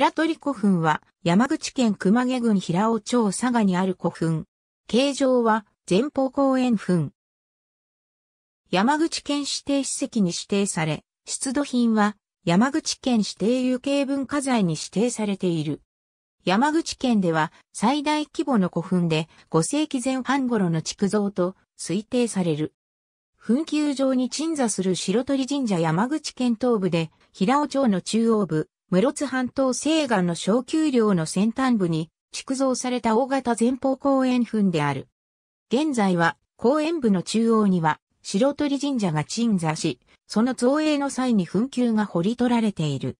白鳥古墳は山口県熊毛郡平尾町佐賀にある古墳。形状は前方後円墳。山口県指定史跡に指定され、出土品は山口県指定有形文化財に指定されている。山口県では最大規模の古墳で5世紀前半頃の築造と推定される。墳丘上に鎮座する白鳥神社山口県東部で平尾町の中央部、室津半島西岸の小丘陵の先端部に築造された大型前方公園墳である。現在は公園部の中央には白鳥神社が鎮座し、その造営の際に墳丘が掘り取られている。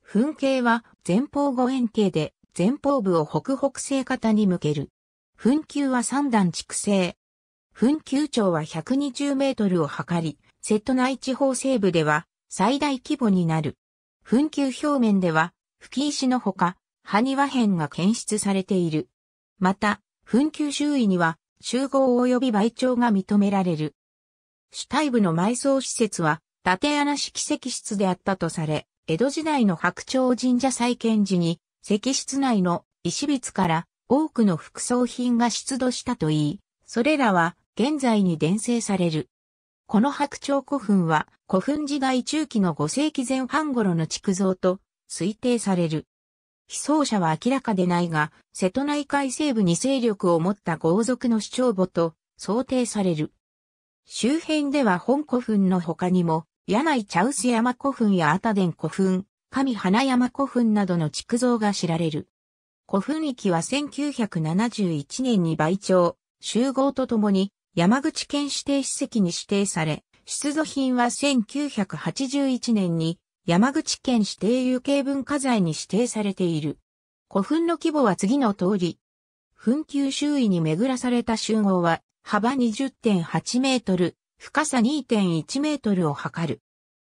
墳形は前方後円形で前方部を北北西方に向ける。墳丘は三段築成。墳丘長は120メートルを測り、瀬戸内地方西部では最大規模になる。墳丘表面では、吹石のほか、埴輪片が検出されている。また、墳丘周囲には、集合及び倍長が認められる。主体部の埋葬施設は、縦穴式石室であったとされ、江戸時代の白鳥神社再建時に、石室内の石筆から多くの副葬品が出土したといい、それらは現在に伝承される。この白鳥古墳は古墳時代中期の5世紀前半頃の築造と推定される。被葬者は明らかでないが、瀬戸内海西部に勢力を持った豪族の主張母と想定される。周辺では本古墳の他にも、柳井茶臼山古墳や熱田古墳、上花山古墳などの築造が知られる。古墳域は1971年に倍長、集合とともに山口県指定史跡に指定され、出土品は1981年に山口県指定有形文化財に指定されている。古墳の規模は次の通り。墳丘周囲に巡らされた集合は幅20.8メートル、深さ2.1メートルを測る。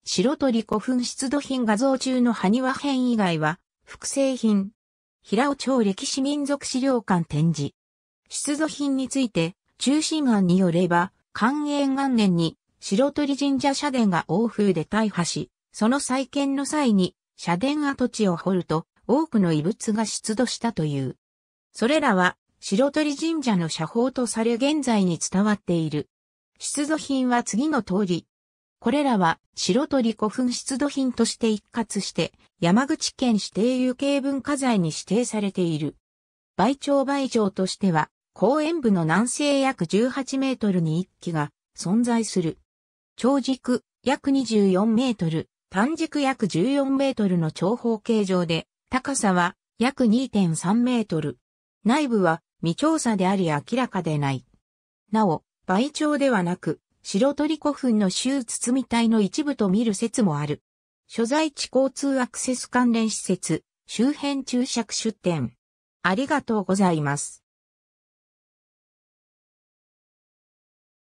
白鳥古墳出土品画像中の埴輪編以外は複製品。平尾町歴史民族資料館展示。出土品について中心案によれば、寛永元年に白鳥神社社殿が欧風で大破し、その再建の際に社殿跡地を掘ると多くの遺物が出土したという。それらは白鳥神社の社宝とされ現在に伝わっている。出土品は次の通り。これらは白鳥古墳出土品として一括して山口県指定有形文化財に指定されている。倍長倍上としては公園部の南西約18メートルに1基が存在する。長軸約24メートル、短軸約14メートルの長方形状で、高さは約2.3メートル。内部は未調査であり明らかでない。なお、倍調ではなく、白鳥古墳の周包み体の一部と見る説もある。所在地交通アクセス関連施設、周辺注釈出店。ありがとうございます。